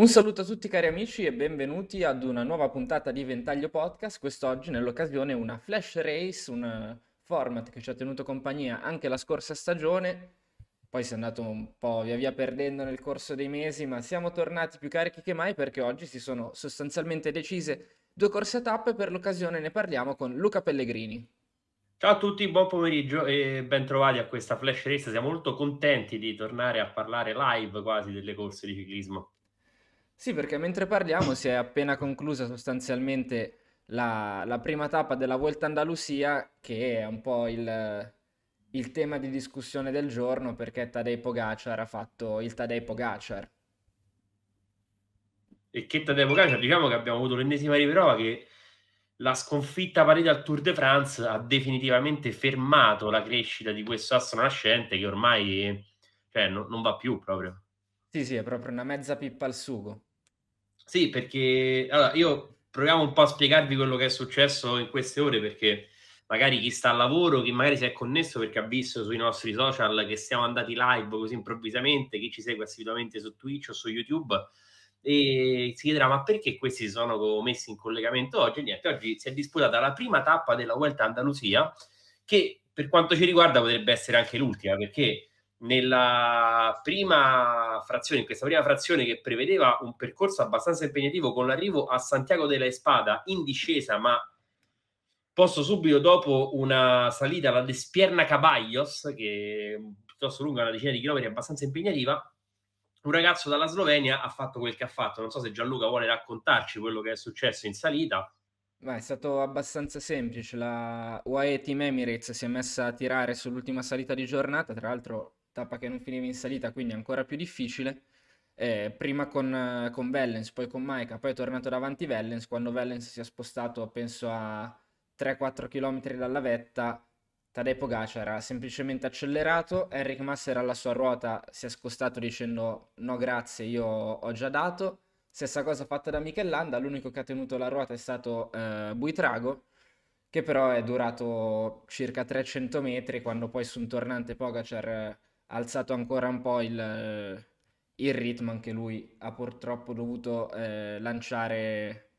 Un saluto a tutti cari amici e benvenuti ad una nuova puntata di Ventaglio Podcast, quest'oggi nell'occasione una flash race, un eh, format che ci ha tenuto compagnia anche la scorsa stagione, poi si è andato un po' via via perdendo nel corso dei mesi, ma siamo tornati più carichi che mai perché oggi si sono sostanzialmente decise due corse a tappe e per l'occasione ne parliamo con Luca Pellegrini. Ciao a tutti, buon pomeriggio e bentrovati a questa flash race, siamo molto contenti di tornare a parlare live quasi delle corse di ciclismo. Sì, perché mentre parliamo si è appena conclusa sostanzialmente la, la prima tappa della Vuelta Andalusia, che è un po' il, il tema di discussione del giorno, perché Tadej Pogacar ha fatto il Tadej Pogacar. E che Tadej Pogacar, diciamo che abbiamo avuto l'ennesima riprova che la sconfitta a al Tour de France ha definitivamente fermato la crescita di questo astro nascente che ormai cioè, no, non va più proprio. Sì, sì, è proprio una mezza pippa al sugo. Sì, perché allora, io proviamo un po' a spiegarvi quello che è successo in queste ore perché magari chi sta al lavoro, chi magari si è connesso perché ha visto sui nostri social che siamo andati live così improvvisamente, chi ci segue assiduamente su Twitch o su YouTube e si chiederà ma perché questi si sono messi in collegamento oggi? Niente, oggi si è disputata la prima tappa della Vuelta Andalusia che per quanto ci riguarda potrebbe essere anche l'ultima perché nella prima frazione, in questa prima frazione che prevedeva un percorso abbastanza impegnativo con l'arrivo a Santiago della Espada in discesa, ma posto subito dopo una salita alla Despierna Caballos, che è piuttosto lunga, una decina di chilometri, abbastanza impegnativa, un ragazzo dalla Slovenia ha fatto quel che ha fatto. Non so se Gianluca vuole raccontarci quello che è successo in salita. Ma è stato abbastanza semplice. La UAE Team Emirates si è messa a tirare sull'ultima salita di giornata. Tra l'altro, tappa che non finiva in salita, quindi ancora più difficile. Eh, prima con, eh, con Vellens, poi con Maika, poi è tornato davanti Vellens. Quando Vellens si è spostato, penso a 3-4 km dalla vetta, Tadej Pogacar ha semplicemente accelerato, Enric Masser alla sua ruota si è scostato dicendo no grazie, io ho già dato. Stessa cosa fatta da Michel Landa, l'unico che ha tenuto la ruota è stato eh, Buitrago, che però è durato circa 300 metri, quando poi su un tornante Pogacar eh, alzato ancora un po' il, eh, il ritmo, anche lui ha purtroppo dovuto eh, lanciare,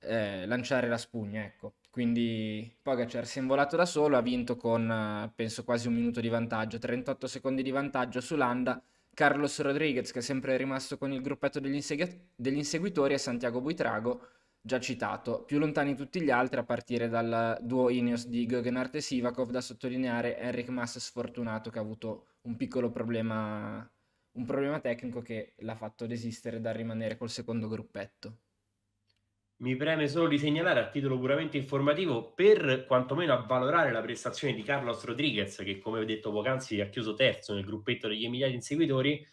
eh, lanciare, la spugna, ecco. Quindi Pogacar si è involato da solo, ha vinto con eh, penso quasi un minuto di vantaggio, 38 secondi di vantaggio su Landa, Carlos Rodriguez che è sempre rimasto con il gruppetto degli, insegu- degli inseguitori e Santiago Buitrago già citato, più lontani tutti gli altri a partire dal duo Ineos di Guggenhardt e Sivakov da sottolineare Enric Mas sfortunato che ha avuto un piccolo problema, un problema tecnico che l'ha fatto desistere dal rimanere col secondo gruppetto. Mi preme solo di segnalare a titolo puramente informativo per quantomeno avvalorare la prestazione di Carlos Rodriguez, che come ho detto poc'anzi ha chiuso terzo nel gruppetto degli immediati inseguitori,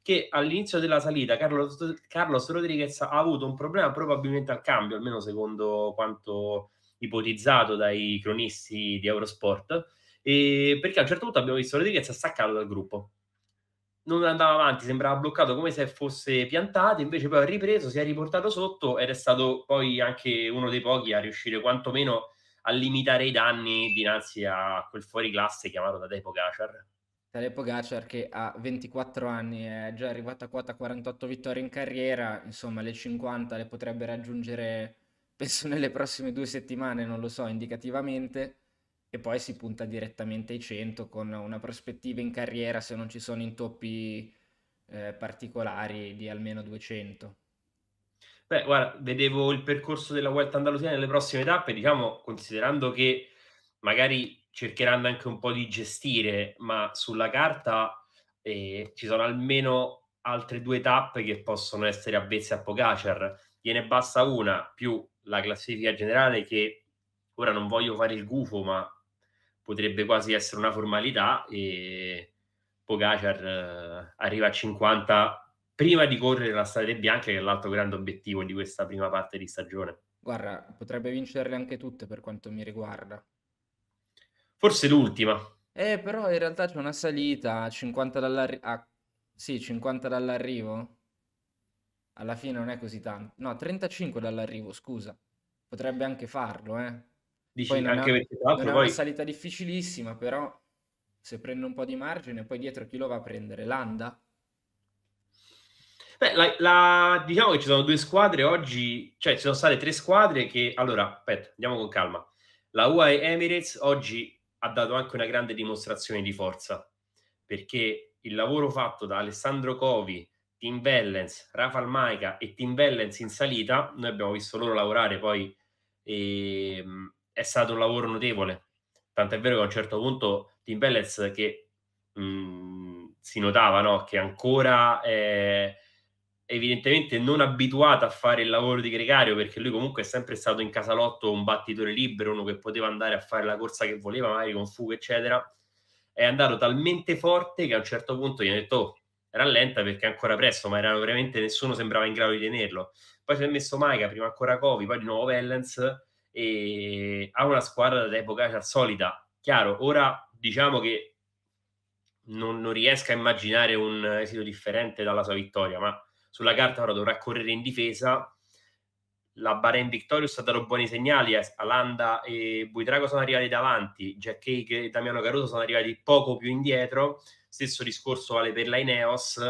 che all'inizio della salita Carlos, Carlos Rodriguez ha avuto un problema probabilmente al cambio, almeno secondo quanto ipotizzato dai cronisti di Eurosport, e perché a un certo punto abbiamo visto Rodriguez staccato dal gruppo. Non andava avanti, sembrava bloccato come se fosse piantato, invece poi ha ripreso, si è riportato sotto ed è stato poi anche uno dei pochi a riuscire quantomeno a limitare i danni dinanzi a quel fuoriclasse chiamato Tadej Pogacar. Tadej Pogacar che ha 24 anni è già arrivato a quota 48 vittorie in carriera, insomma le 50 le potrebbe raggiungere penso nelle prossime due settimane, non lo so indicativamente e poi si punta direttamente ai 100 con una prospettiva in carriera se non ci sono intoppi eh, particolari di almeno 200. Beh, guarda, vedevo il percorso della Vuelta Andalusia nelle prossime tappe, diciamo, considerando che magari cercheranno anche un po' di gestire, ma sulla carta eh, ci sono almeno altre due tappe che possono essere avvezze a Pogacar. Gliene basta una più la classifica generale che ora non voglio fare il gufo, ma potrebbe quasi essere una formalità e Pogacar eh, arriva a 50 prima di correre la strada bianca che è l'altro grande obiettivo di questa prima parte di stagione. Guarda, potrebbe vincerle anche tutte per quanto mi riguarda. Forse l'ultima. Eh, però in realtà c'è una salita a 50 dall'arrivo. Ah, sì, 50 dall'arrivo. Alla fine non è così tanto. No, 35 dall'arrivo, scusa. Potrebbe anche farlo, eh. Dici, poi anche ha, perché tra l'altro non una salita difficilissima, però se prende un po' di margine, poi dietro chi lo va a prendere? Landa? Beh, la, la, diciamo che ci sono due squadre oggi, cioè ci sono state tre squadre che... Allora, aspetta, andiamo con calma. La UAE Emirates oggi ha dato anche una grande dimostrazione di forza, perché il lavoro fatto da Alessandro Covi, Tim Vellens, Rafael Maica e Tim Vellens in salita, noi abbiamo visto loro lavorare poi... E, ehm, è stato un lavoro notevole. Tant'è vero che a un certo punto Tim Pellets che mh, mm, si notava no? che ancora è evidentemente non abituato a fare il lavoro di gregario perché lui comunque è sempre stato in casalotto un battitore libero, uno che poteva andare a fare la corsa che voleva, magari con fuga, eccetera. È andato talmente forte che a un certo punto gli ha detto oh, rallenta perché è ancora presto, ma era veramente nessuno sembrava in grado di tenerlo. Poi si è messo Maica, prima ancora Covi, poi di nuovo Vellens e ha una squadra da Pogacar cioè, solida. Chiaro, ora diciamo che non, non riesco a immaginare un esito differente dalla sua vittoria, ma sulla carta ora dovrà correre in difesa. La Bahrain Victorious ha dato buoni segnali, eh, Alanda e Buitrago sono arrivati davanti, Jack Cake e Damiano Caruso sono arrivati poco più indietro, stesso discorso vale per la Ineos,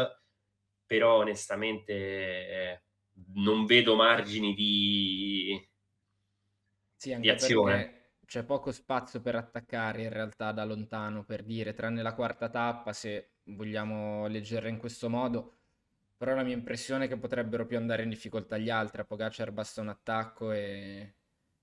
però onestamente eh, non vedo margini di, sì, di azione. C'è poco spazio per attaccare in realtà da lontano, per dire, tranne la quarta tappa, se vogliamo leggerla in questo modo. Però la mia impressione è che potrebbero più andare in difficoltà gli altri. A Pogacar basta un attacco e...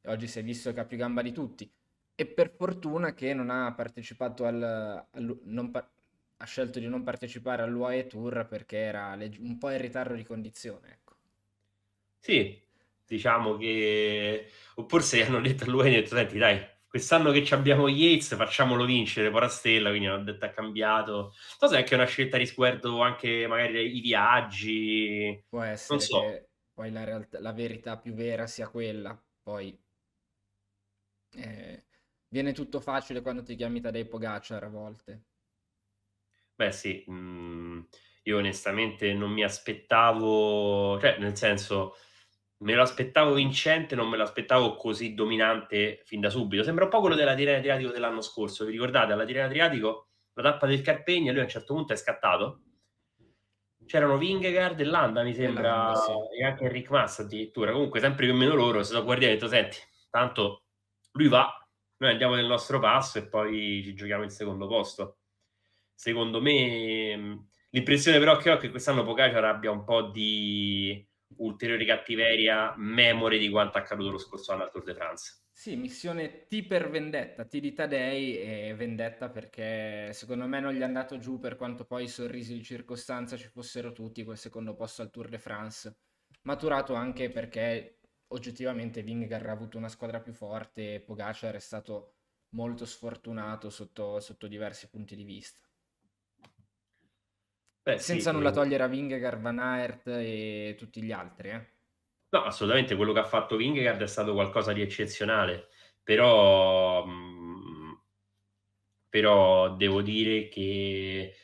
e oggi si è visto che ha più gamba di tutti. E per fortuna che non ha partecipato al... al... Non pa- ha scelto di non partecipare all'UAE Tour perché era un po' in ritardo di condizione. Ecco. Sì, diciamo che oppure se hanno detto a lui hanno detto senti dai quest'anno che abbiamo Yates facciamolo vincere Porastella quindi hanno detto ha cambiato non so se è anche una scelta risguardo anche magari i viaggi può essere non so. che poi la, realtà, la verità più vera sia quella poi eh, viene tutto facile quando ti chiami Tadei Pogacar a volte beh sì mm, io onestamente non mi aspettavo cioè nel senso me lo aspettavo vincente, non me lo aspettavo così dominante fin da subito. Sembra un po' quello della Tirena Adriatico dell'anno scorso. Vi ricordate, alla Tirena Adriatico, la tappa del Carpegna, lui a un certo punto è scattato. C'erano Vingegaard e Landa, mi sembra, sì. e anche Enric Massa addirittura. Comunque, sempre più o meno loro si sono guardiani e hanno detto, senti, tanto lui va, noi andiamo nel nostro passo e poi ci giochiamo il secondo posto. Secondo me, l'impressione però che ho è che quest'anno Pogacar abbia un po' di ulteriori cattiveria, memore di quanto accaduto lo scorso anno al Tour de France. Sì, missione T per vendetta, T di Tadei e vendetta perché secondo me non gli è andato giù per quanto poi i sorrisi di circostanza ci fossero tutti quel secondo posto al Tour de France, maturato anche perché oggettivamente Vingar ha avuto una squadra più forte e Pogacar è stato molto sfortunato sotto, sotto diversi punti di vista. Beh, senza sì, nulla togliere a Vingegaard, Van Aert e tutti gli altri. Eh. No, assolutamente, quello che ha fatto Vingegaard è stato qualcosa di eccezionale, però, mm, però devo dire che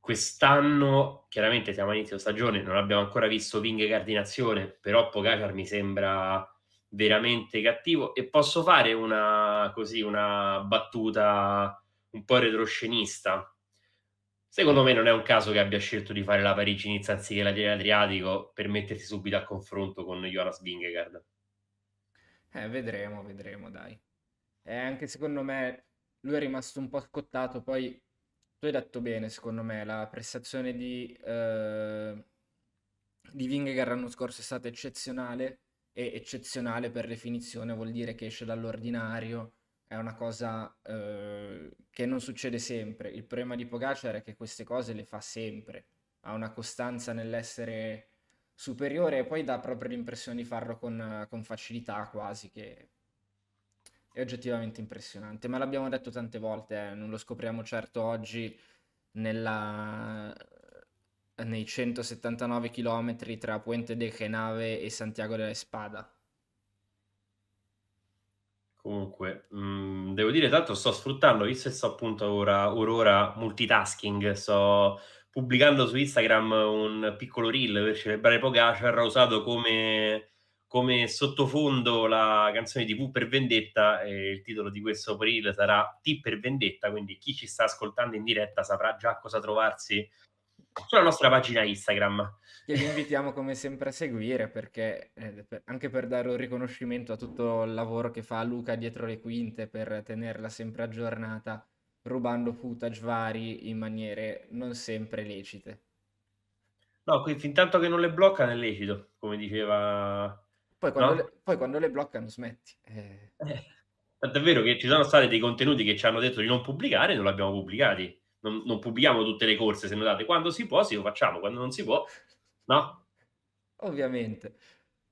quest'anno, chiaramente siamo all'inizio stagione, non abbiamo ancora visto Vingegaard in azione, però Pogacar mi sembra veramente cattivo e posso fare una, così, una battuta un po' retroscenista Secondo me non è un caso che abbia scelto di fare la Parigi-Nizza anziché la Adriatico per mettersi subito a confronto con Jonas Vingegaard. Eh, vedremo, vedremo, dai. Eh, anche secondo me lui è rimasto un po' scottato, poi tu hai detto bene, secondo me, la prestazione di, eh, di Vingegaard l'anno scorso è stata eccezionale e eccezionale per definizione vuol dire che esce dall'ordinario è una cosa eh, che non succede sempre. Il problema di Pogacar è che queste cose le fa sempre, ha una costanza nell'essere superiore e poi dà proprio l'impressione di farlo con, con facilità quasi, che è oggettivamente impressionante. Ma l'abbiamo detto tante volte, eh, non lo scopriamo certo oggi nella, nei 179 km tra Puente de Genave e Santiago della Espada Comunque, mh, mm, devo dire, tanto sto sfruttando, visto che sto appunto ora, or ora multitasking, sto pubblicando su Instagram un piccolo reel per celebrare Pogacar, ho usato come, come sottofondo la canzone di V per Vendetta e il titolo di questo reel sarà T per Vendetta, quindi chi ci sta ascoltando in diretta saprà già cosa trovarsi sulla nostra pagina Instagram che vi invitiamo come sempre a seguire perché eh, per, anche per dare un riconoscimento a tutto il lavoro che fa Luca dietro le quinte per tenerla sempre aggiornata rubando footage vari in maniere non sempre lecite. No, qui fin tanto che non le bloccano è lecito, come diceva... Poi quando, no? le, poi quando le bloccano smetti. Eh. Eh, è vero che ci sono stati dei contenuti che ci hanno detto di non pubblicare non li abbiamo pubblicati. Non, non, pubblichiamo tutte le corse, se notate. Quando si può, si lo facciamo. Quando non si può, no? Ovviamente.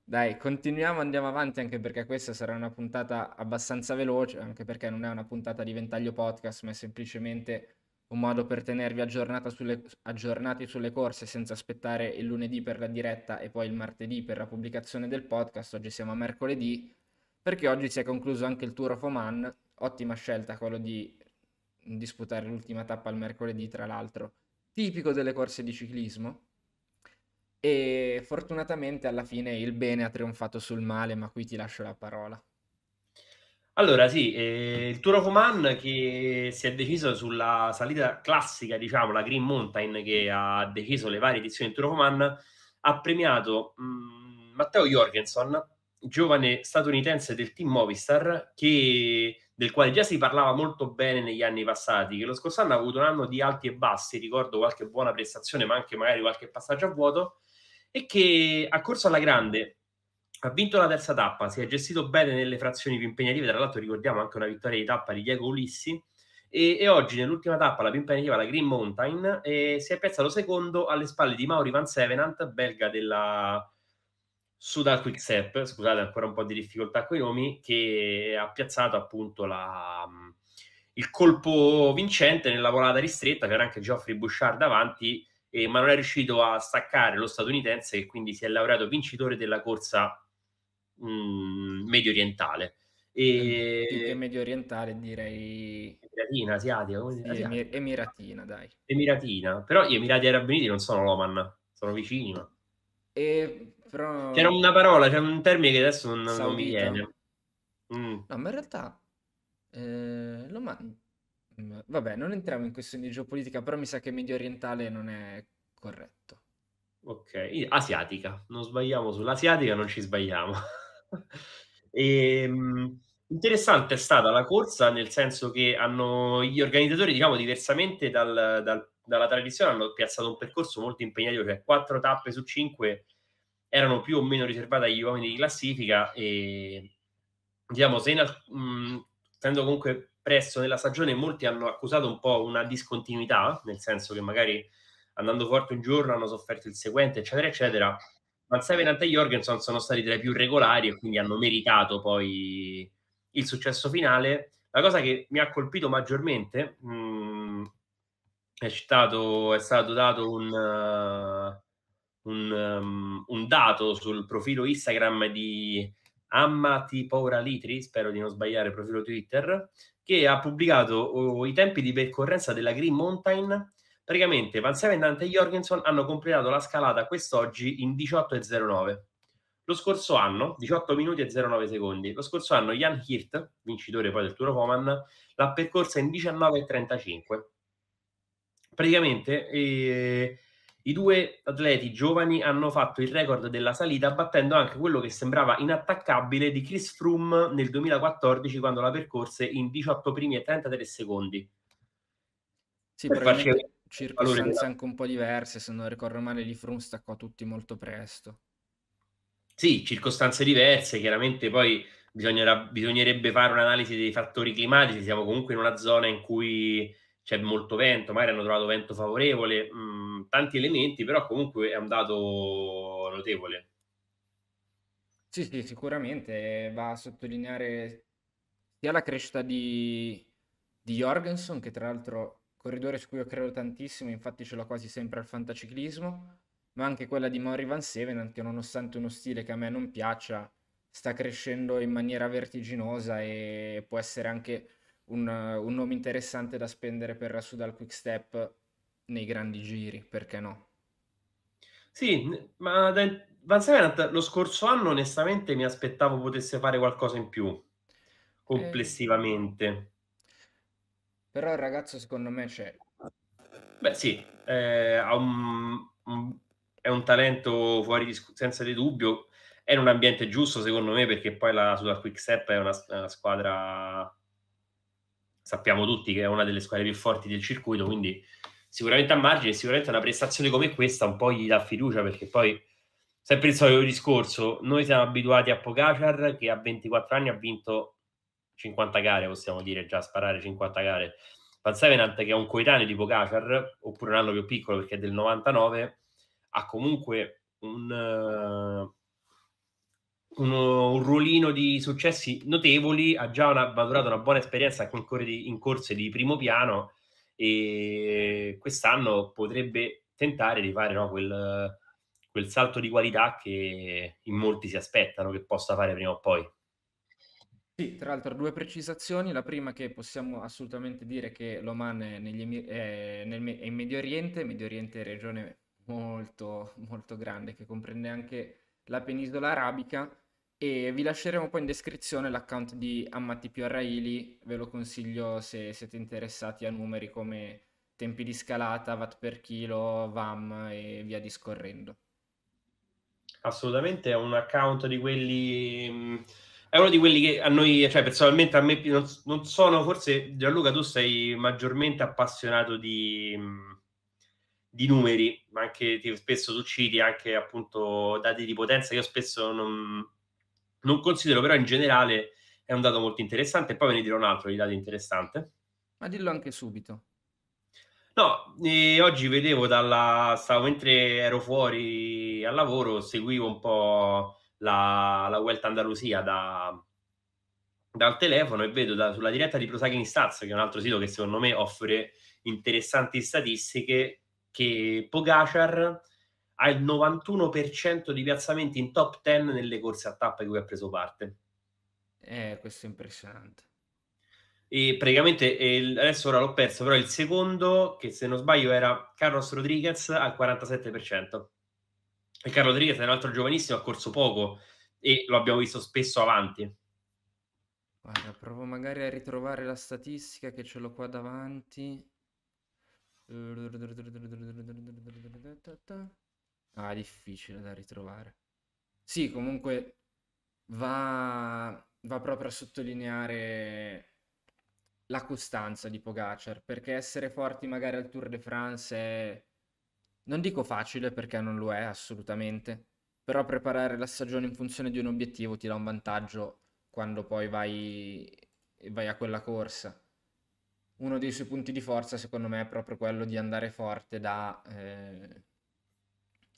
Dai, continuiamo, andiamo avanti anche perché questa sarà una puntata abbastanza veloce, anche perché non è una puntata di ventaglio podcast, ma è semplicemente un modo per tenervi sulle, aggiornati sulle corse senza aspettare il lunedì per la diretta e poi il martedì per la pubblicazione del podcast. Oggi siamo a mercoledì perché oggi si è concluso anche il Tour of Oman, ottima scelta quello di disputare l'ultima tappa al mercoledì, tra l'altro, tipico delle corse di ciclismo e fortunatamente alla fine il bene ha trionfato sul male, ma qui ti lascio la parola. Allora, sì, eh, il Turo Coman che si è deciso sulla salita classica, diciamo, la Green Mountain, che ha deciso le varie edizioni del Turo Coman, ha premiato mh, mm, Matteo Jorgensen, giovane statunitense del team Movistar, che, del quale già si parlava molto bene negli anni passati, che lo scorso anno ha avuto un anno di alti e bassi, ricordo qualche buona prestazione, ma anche magari qualche passaggio a vuoto, e che ha corso alla grande, ha vinto la terza tappa, si è gestito bene nelle frazioni più impegnative, tra l'altro ricordiamo anche una vittoria di tappa di Diego Ulissi, e, e oggi nell'ultima tappa, la più impegnativa, la Green Mountain, si è piazzato secondo alle spalle di Mauri Van Sevenant, belga della, Sudal Quickstep, scusate ancora un po' di difficoltà con i nomi, che ha piazzato appunto la, il colpo vincente nella volata ristretta, c'era anche Geoffrey Bouchard davanti, eh, ma non è riuscito a staccare lo statunitense che quindi si è laureato vincitore della corsa mh, mm, medio orientale. E... Più che medio orientale direi... Emiratina, asiatica. Come sì, asiatica. Emiratina, dai. Emiratina, però gli Emirati Arabi Uniti non sono l'Oman, sono vicini. Ma... E, però... C'era una parola, c'era un termine che adesso non, non mi viene. Mm. No, ma in realtà eh, l'Oman Mm, vabbè, non entriamo in questioni di geopolitica, però mi sa che medio orientale non è corretto. Ok, asiatica, non sbagliamo sull'asiatica, non ci sbagliamo. e, ehm, interessante è stata la corsa, nel senso che hanno gli organizzatori, diciamo, diversamente dal, dal, dalla tradizione, hanno piazzato un percorso molto impegnativo, cioè quattro tappe su cinque erano più o meno riservate agli uomini di classifica e diciamo, se in, mh, mm, comunque presso della stagione molti hanno accusato un po' una discontinuità, nel senso che magari andando forte un giorno hanno sofferto il seguente, eccetera, eccetera. Ma Sevenant e Jorgensen sono stati tra i più regolari e quindi hanno meritato poi il successo finale. La cosa che mi ha colpito maggiormente mh, mm, è, citato, è stato dato un, uh, un, um, un, dato sul profilo Instagram di Ammati Paura Litri, spero di non sbagliare il profilo Twitter, che ha pubblicato oh, i tempi di percorrenza della Green Mountain. Praticamente Van Seven e Dante Jorgensen hanno completato la scalata quest'oggi in 18,09. Lo scorso anno, 18 minuti e 09 secondi, lo scorso anno Jan Hirt, vincitore poi del Tour of Oman, l'ha percorsa in 19,35. Praticamente eh, i due atleti giovani hanno fatto il record della salita battendo anche quello che sembrava inattaccabile di Chris Froome nel 2014 quando la percorse in 18 primi e 33 secondi. Sì, per probabilmente circostanze anche un po' diverse, se non ricordo male di Froome staccò tutti molto presto. Sì, circostanze diverse, chiaramente poi bisognerebbe fare un'analisi dei fattori climatici, siamo comunque in una zona in cui c'è molto vento, magari hanno trovato vento favorevole, mh, mm, tanti elementi, però comunque è un dato notevole. Sì, sì, sicuramente eh, va a sottolineare sia la crescita di, di Jorgensen, che tra l'altro corridore su cui io credo tantissimo, infatti ce l'ho quasi sempre al fantaciclismo, ma anche quella di Mori Van Seven, che nonostante uno stile che a me non piaccia, sta crescendo in maniera vertiginosa e può essere anche un, un nome interessante da spendere per Rasudal Quickstep nei grandi giri, perché no? Sì, ma da, Van Sevenant lo scorso anno onestamente mi aspettavo potesse fare qualcosa in più complessivamente. Eh, però il ragazzo secondo me c'è. Cioè Beh sì, eh, un, un, è un talento fuori di, senza di dubbio, è in un ambiente giusto secondo me perché poi la Sudal Quick Step è una, una squadra sappiamo tutti che è una delle squadre più forti del circuito, quindi sicuramente a margine, sicuramente una prestazione come questa un po' gli dà fiducia perché poi sempre il solito discorso, noi siamo abituati a Pogacar che a 24 anni ha vinto 50 gare, possiamo dire già sparare 50 gare. Pansevenant che è un coetaneo di Pogacar, oppure un anno più piccolo perché è del 99, ha comunque un, eh, uno, un ruolino di successi notevoli, ha già maturato una buona esperienza in corse di primo piano e quest'anno potrebbe tentare di fare no, quel, quel salto di qualità che in molti si aspettano che possa fare prima o poi. Sì, tra l'altro due precisazioni. La prima che possiamo assolutamente dire che l'Oman è, negli, è, nel, è in Medio Oriente, Medio Oriente è regione molto, molto grande che comprende anche la penisola arabica e vi lasceremo poi in descrizione l'account di Ammatti più Arraili, ve lo consiglio se siete interessati a numeri come tempi di scalata, watt per chilo, VAM e via discorrendo. Assolutamente, è un account di quelli... Mm, è uno di quelli che a noi, cioè personalmente a me non, non sono, forse Gianluca tu sei maggiormente appassionato di, mm, di numeri, ma anche ti, spesso tu citi anche appunto dati di potenza che io spesso non, non considero però in generale è un dato molto interessante. Poi ve ne dirò un altro di dato interessante. Ma dillo anche subito. No, eh, oggi vedevo dalla... Stavo, mentre ero fuori al lavoro, seguivo un po' la, la Vuelta Andalusia da, dal telefono e vedo da, sulla diretta di Prosagging Stats, che è un altro sito che secondo me offre interessanti statistiche, che Pogacar ha il 91% di piazzamenti in top 10 nelle corse a tappa di cui ha preso parte. Eh, questo è impressionante. E praticamente eh, adesso ora l'ho perso, però il secondo, che se non sbaglio era Carlos Rodriguez al 47%. E Carlos Rodriguez è un altro giovanissimo, ha corso poco e lo abbiamo visto spesso avanti. Guarda, provo magari a ritrovare la statistica che ce l'ho qua davanti. Ah, difficile da ritrovare. Sì, comunque va, va proprio a sottolineare la costanza di Pogacar, perché essere forti magari al Tour de France è... non dico facile perché non lo è assolutamente, però preparare la stagione in funzione di un obiettivo ti dà un vantaggio quando poi vai, vai a quella corsa. Uno dei suoi punti di forza secondo me è proprio quello di andare forte da... Eh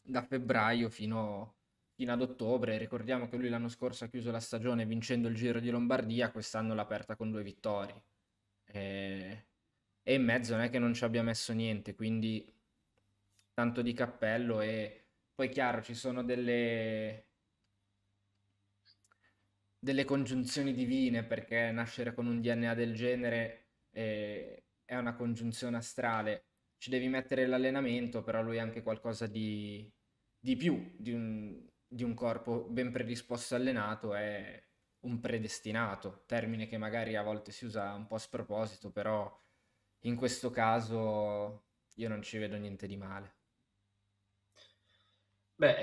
da febbraio fino, fino ad ottobre. Ricordiamo che lui l'anno scorso ha chiuso la stagione vincendo il Giro di Lombardia, quest'anno l'ha aperta con due vittorie. E... e, in mezzo non è che non ci abbia messo niente, quindi tanto di cappello e poi chiaro ci sono delle delle congiunzioni divine perché nascere con un DNA del genere eh, è una congiunzione astrale ci devi mettere l'allenamento però lui è anche qualcosa di, di più di un, di un corpo ben predisposto e allenato è un predestinato, termine che magari a volte si usa un po' a sproposito, però in questo caso io non ci vedo niente di male. Beh,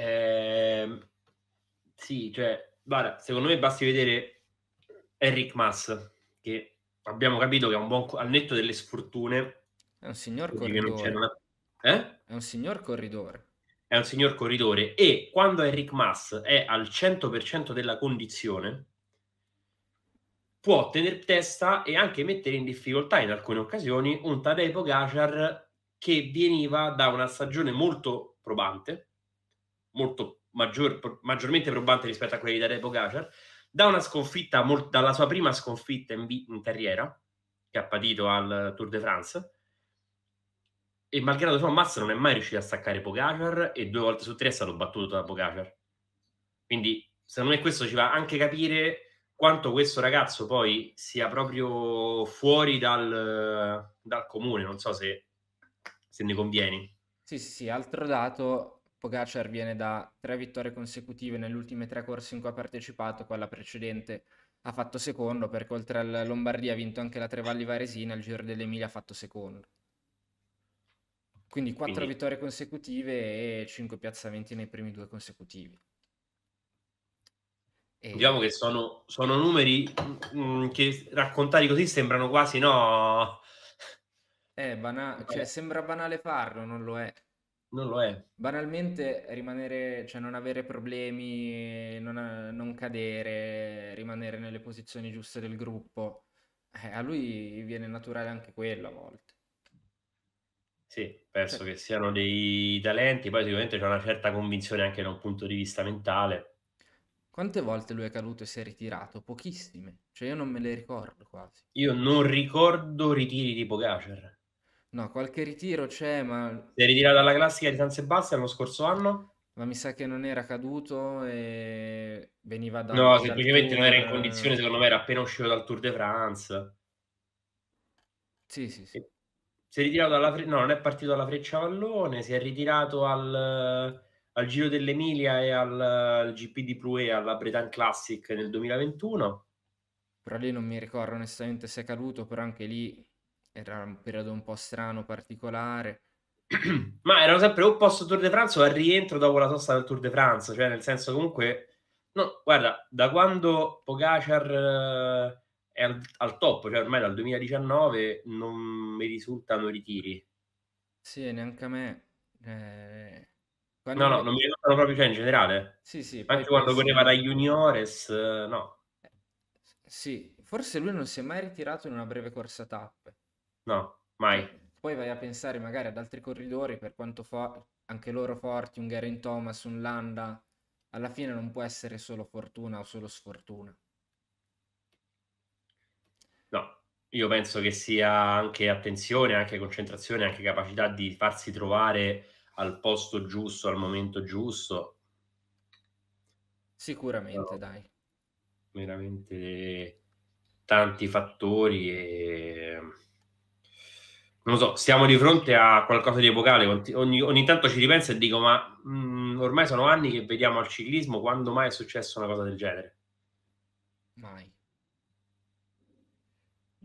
eh, sì, cioè, guarda, secondo me basti vedere Eric Mass, che abbiamo capito che è un buon, al netto delle sfortune... È un signor corridore. Non non è... Eh? è un signor corridore è un signor corridore e quando Enric Mass è al 100% della condizione può tenere testa e anche mettere in difficoltà in alcune occasioni un Tadej Pogacar che veniva da una stagione molto probante, molto maggior, maggiormente probante rispetto a quella di Tadej Pogacar, da una sconfitta, dalla sua prima sconfitta in, in carriera, che ha patito al Tour de France, e malgrado ciò Massa non è mai riuscito a staccare Pogacar e due volte su tre è stato battuto da Pogacar. Quindi secondo me questo ci fa anche capire quanto questo ragazzo poi sia proprio fuori dal, dal comune, non so se, se ne convieni. Sì, sì, sì, altro dato, Pogacar viene da tre vittorie consecutive nelle ultime tre corse in cui ha partecipato, quella precedente ha fatto secondo perché oltre al Lombardia ha vinto anche la Tre Valli Varesina, il Giro dell'Emilia ha fatto secondo. Quindi quattro Quindi... vittorie consecutive e cinque piazzamenti nei primi due consecutivi. E... Diciamo che sono, sono numeri mh, mm, mm, che raccontati così sembrano quasi no. È eh, banale, eh. cioè, sembra banale farlo, non lo è. Non lo è. Banalmente rimanere, cioè non avere problemi, non, a, non cadere, rimanere nelle posizioni giuste del gruppo. Eh, a lui viene naturale anche quello a volte. Sì, penso che siano dei talenti, poi sicuramente c'è una certa convinzione anche da un punto di vista mentale. Quante volte lui è caduto e si è ritirato? Pochissime, cioè io non me le ricordo quasi. Io non ricordo ritiri tipo Gacer. No, qualche ritiro c'è, ma... Si è ritirato dalla classica di San Sebastian lo scorso anno? Ma mi sa che non era caduto e veniva da... No, semplicemente non era in condizione, secondo me era appena uscito dal Tour de France. Sì, sì, sì. E si è ritirato alla fre- no, non è partito alla freccia vallone, si è ritirato al, al Giro dell'Emilia e al, al GP di Proué alla Bretan Classic nel 2021. Però lì non mi ricordo onestamente se è caduto, però anche lì era un periodo un po' strano, particolare. Ma erano sempre o post Tour de France o al rientro dopo la sosta del Tour de France, cioè nel senso comunque... No, guarda, da quando Pogacar eh, è al, al top, cioè ormai dal 2019 non mi risultano ritiri. Sì, neanche a me. Eh... no, no, mi... non mi risultano proprio cioè, in generale. Sì, sì. Anche quando penso... correva da juniores, eh, no. Sì, forse lui non si è mai ritirato in una breve corsa tappe. No, mai. Cioè, poi vai a pensare magari ad altri corridori, per quanto fa anche loro forti, un Garen Thomas, un Landa, alla fine non può essere solo fortuna o solo sfortuna. io penso che sia anche attenzione, anche concentrazione, anche capacità di farsi trovare al posto giusto, al momento giusto. Sicuramente, no. dai. Veramente tanti fattori e... Ehm, non so, siamo di fronte a qualcosa di epocale, ogni, ogni tanto ci ripenso e dico ma mh, mm, ormai sono anni che vediamo al ciclismo, quando mai è successa una cosa del genere? Mai.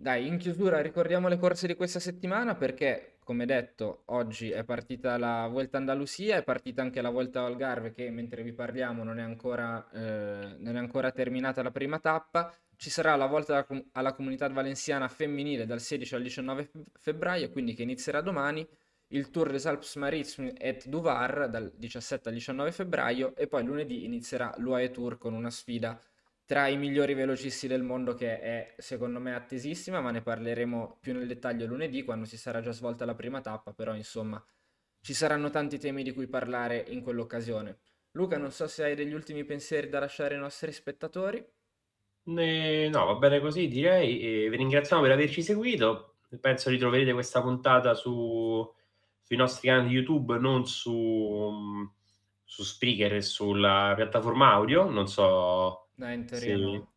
Dai, in chiusura ricordiamo le corse di questa settimana perché, come detto, oggi è partita la Vuelta Andalusia, è partita anche la Vuelta Algarve che mentre vi parliamo non è ancora, eh, non è ancora terminata la prima tappa. Ci sarà la Volta alla Comunità Valenciana femminile dal 16 al 19 febbraio, quindi che inizierà domani il Tour des Alpes Maritimes et Duvar dal 17 al 19 febbraio e poi lunedì inizierà l'UAE Tour con una sfida tra i migliori velocisti del mondo che è secondo me attesissima, ma ne parleremo più nel dettaglio lunedì quando si sarà già svolta la prima tappa, però insomma ci saranno tanti temi di cui parlare in quell'occasione. Luca, non so se hai degli ultimi pensieri da lasciare ai nostri spettatori. Eh, no, va bene così, direi. E vi ringraziamo per averci seguito. Penso ritroverete questa puntata su, sui nostri canali YouTube, non su, su Spreaker e sulla piattaforma audio. Non so No, in teoria sì. no.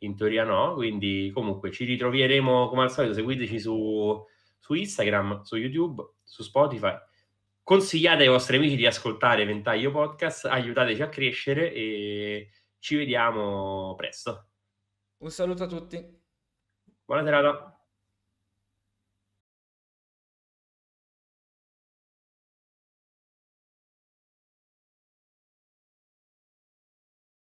In teoria no, quindi comunque ci ritroveremo come al solito, seguiteci su, su Instagram, su YouTube, su Spotify. Consigliate ai vostri amici di ascoltare Ventaglio Podcast, aiutateci a crescere e ci vediamo presto. Un saluto a tutti. Buona serata.